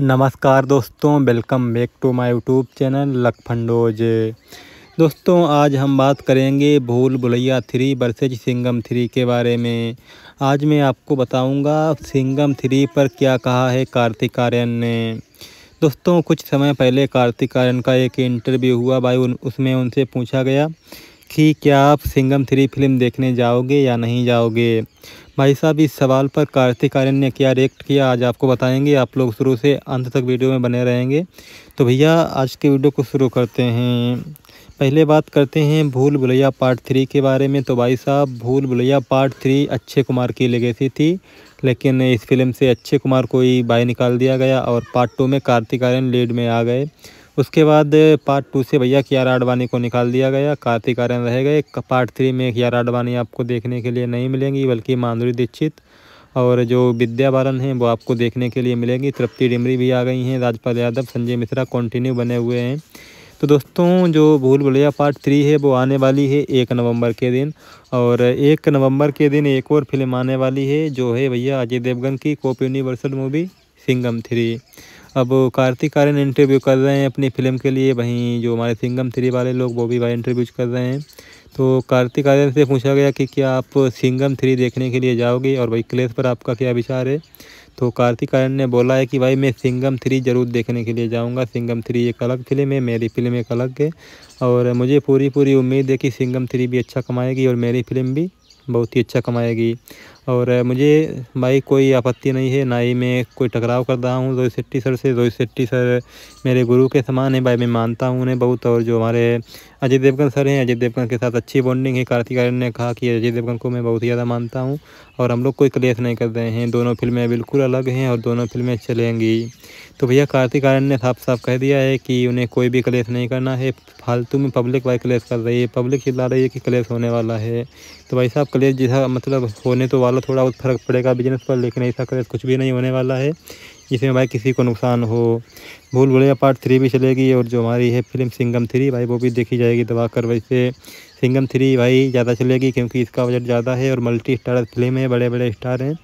नमस्कार दोस्तों welcome back to my YouTube channel लखफंडोज दोस्तों आज हम बात करेंगे Bhool Bhulaiyaa three versus Singham three के बारे में आज मैं आपको बताऊंगा सिंगम थ्री पर क्या कहा है कार्तिक आर्यन ने दोस्तों कुछ समय पहले कार्तिक आर्यन का एक इंटरव्यू हुआ भाई उन उसमें उनसे पूछा गया कि क्या आप सिंगम थ्री फिल्म देखने जाओगे या नहीं जाओगे भाई साहब इस सवाल पर कार्तिक आर्यन ने क्या रिएक्ट किया आज आपको बताएंगे आप लोग शुरू से अंत तक वीडियो में बने रहेंगे तो भैया आज के वीडियो को शुरू करते हैं पहले बात करते हैं भूल भुलैया पार्ट थ्री के बारे में तो भाई साहब भूल भुलैया पार्ट थ्री अक्षय कुमार की लेगेसी थी लेकिन इस फिल्म से अक्षय कुमार को ही बाय निकाल दिया गया और पार्ट टू में कार्तिक आर्यन लीड में आ गए उसके बाद पार्ट टू से भैया कियारा आडवाणी को निकाल दिया गया कार्तिक आर्यन रह गए पार्ट थ्री में कियारा आडवाणी आपको देखने के लिए नहीं मिलेंगी बल्कि माधुरी दीक्षित और जो विद्या बालन हैं वो आपको देखने के लिए मिलेंगी तृप्ति डिमरी भी आ गई हैं राजपाल यादव संजय मिश्रा कंटिन्यू बने हुए हैं तो दोस्तों जो भूल भुलैया पार्ट थ्री है वो आने वाली है एक नवंबर के दिन और एक नवंबर के दिन एक और फिल्म आने वाली है जो है भैया अजय देवगन की cop universal movie Singham three अब कार्तिक आर्यन इंटरव्यू कर रहे हैं अपनी फिल्म के लिए वहीं जो हमारे सिंगम थ्री वाले लोग वो भी भाई इंटरव्यू कर रहे हैं तो कार्तिक आर्यन से पूछा गया कि क्या आप सिंगम थ्री देखने के लिए जाओगे और भाई क्लेश पर आपका क्या विचार है तो कार्तिक आर्यन ने बोला है कि भाई मैं सिंगम थ्री ज़रूर देखने के लिए जाऊंगा सिंगम थ्री एक अलग फिल्म है मेरी फिल्म एक अलग है और मुझे पूरी पूरी उम्मीद है कि सिंगम थ्री भी अच्छा कमाएगी और मेरी फिल्म भी बहुत ही अच्छा कमाएगी और मुझे भाई कोई आपत्ति नहीं है ना ही मैं कोई टकराव कर रहा हूँ रोहित शेट्टी सर से रोहित शेट्टी सर मेरे गुरु के समान है भाई मैं मानता हूँ उन्हें बहुत और जो हमारे अजय देवगन सर हैं अजय देवगन के साथ अच्छी बॉन्डिंग है कार्तिक आर्यन ने कहा कि अजय देवगन को मैं बहुत ज़्यादा मानता हूँ और हम लोग कोई क्लेश नहीं कर रहे हैं दोनों फिल्में बिल्कुल अलग हैं और दोनों फिल्में चलेंगी तो भैया कार्तिक आर्यन ने साफ साफ कह दिया है कि उन्हें कोई भी क्लेश नहीं करना है फालतू में पब्लिक भाई क्लेश कर रही है पब्लिक चिल्ला रही है कि क्लेश होने वाला है तो भाई साहब क्लेश जैसा मतलब होने तो वाला वाला थोड़ा बहुत फ़र्क पड़ेगा बिजनेस पर लेकिन ऐसा करे कुछ भी नहीं होने वाला है जिसमें भाई किसी को नुकसान हो भूल भुलैया पार्ट थ्री भी चलेगी और जो हमारी है फिल्म सिंगम थ्री भाई वो भी देखी जाएगी दबा कर वैसे सिंगम थ्री भाई ज़्यादा चलेगी क्योंकि इसका बजट ज़्यादा है और मल्टी स्टार फिल्म है बड़े बड़े स्टार हैं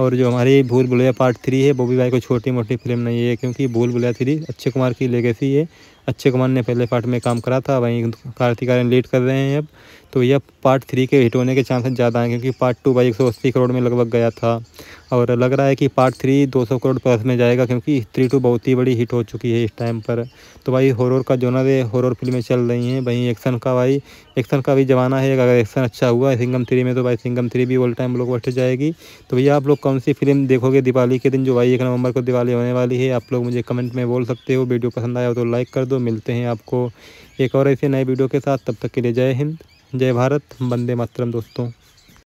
और जो हमारी भूल भुलैया पार्ट थ्री है वो भी भाई कोई छोटी मोटी फिल्म नहीं है क्योंकि भूल भुलैया थ्री अक्षय कुमार की लेगेसी है अक्षय कुमार ने पहले पार्ट में काम करा था वहीं कार्तिक आर्यन लीड कर रहे हैं अब तो भैया पार्ट थ्री के हिट होने के चांसेस ज़्यादा हैं क्योंकि पार्ट टू भाई एक सौ अस्सी करोड़ में लगभग गया था और लग रहा है कि पार्ट थ्री दो सौ करोड़ प्लस में जाएगा क्योंकि थ्री टू बहुत ही बड़ी हिट हो चुकी है इस टाइम पर तो भाई हॉरर का जो है हॉरर फिल्में चल रही हैं भाई एक्शन का भाई एक्शन का भी ज़माना है अगर एक्शन अच्छा हुआ सिंगम थ्री में तो भाई सिंगम थ्री भी ऑल टाइम लोग ब्लॉक जाएगी तो भैया आप लोग कौन सी फिल्म देखोगे दिवाली के दिन जो भाई एक नवंबर को दिवाली होने वाली है आप लोग मुझे कमेंट में बोल सकते हो वीडियो पसंद आया हो तो लाइक कर दो मिलते हैं आपको एक और ऐसे नए वीडियो के साथ तब तक के लिए जय हिंद जय भारत वंदे मातरम दोस्तों